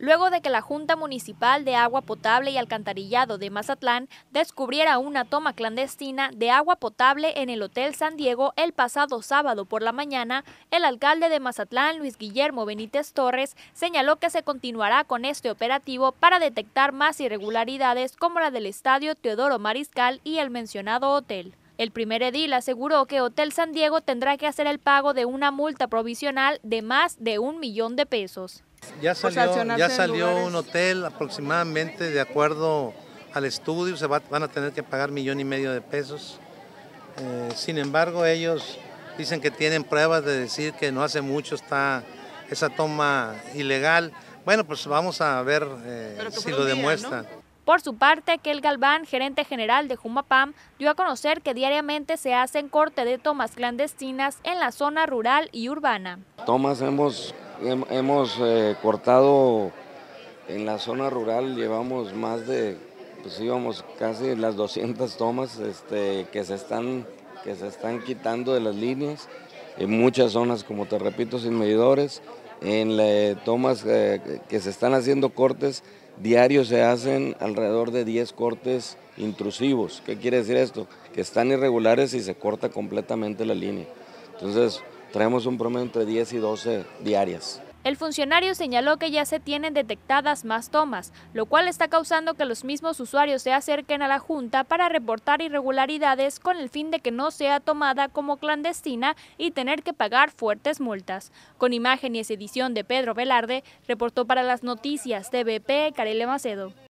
luego de que la Junta Municipal de Agua Potable y Alcantarillado de Mazatlán descubriera una toma clandestina de agua potable en el Hotel San Diego el pasado sábado por la mañana, el alcalde de Mazatlán, Luis Guillermo Benítez Torres, señaló que se continuará con este operativo para detectar más irregularidades como la del Estadio Teodoro Mariscal y el mencionado hotel. El primer edil aseguró que Hotel San Diego tendrá que hacer el pago de una multa provisional de más de un millón de pesos. Ya salió, un hotel aproximadamente de acuerdo al estudio, se van a tener que pagar millón y medio de pesos. Eh, sin embargo, ellos dicen que tienen pruebas de decir que no hace mucho está esa toma ilegal. Bueno, pues vamos a ver eh, si lo demuestran. Por su parte, Kel Galván, gerente general de Jumapam, dio a conocer que diariamente se hacen corte de tomas clandestinas en la zona rural y urbana. Tomas hemos, hemos eh, cortado en la zona rural, llevamos más de, pues íbamos casi las 200 tomas este, que, se están, que se están quitando de las líneas, en muchas zonas, como te repito, sin medidores. En las tomas eh, que se están haciendo cortes, diarios se hacen alrededor de 10 cortes intrusivos. ¿Qué quiere decir esto? Que están irregulares y se corta completamente la línea. Entonces, traemos un promedio entre 10 y 12 diarias. El funcionario señaló que ya se tienen detectadas más tomas, lo cual está causando que los mismos usuarios se acerquen a la Junta para reportar irregularidades con el fin de que no sea tomada como clandestina y tener que pagar fuertes multas. Con imágenes y edición de Pedro Velarde, reportó para las noticias TVP Carele Macedo.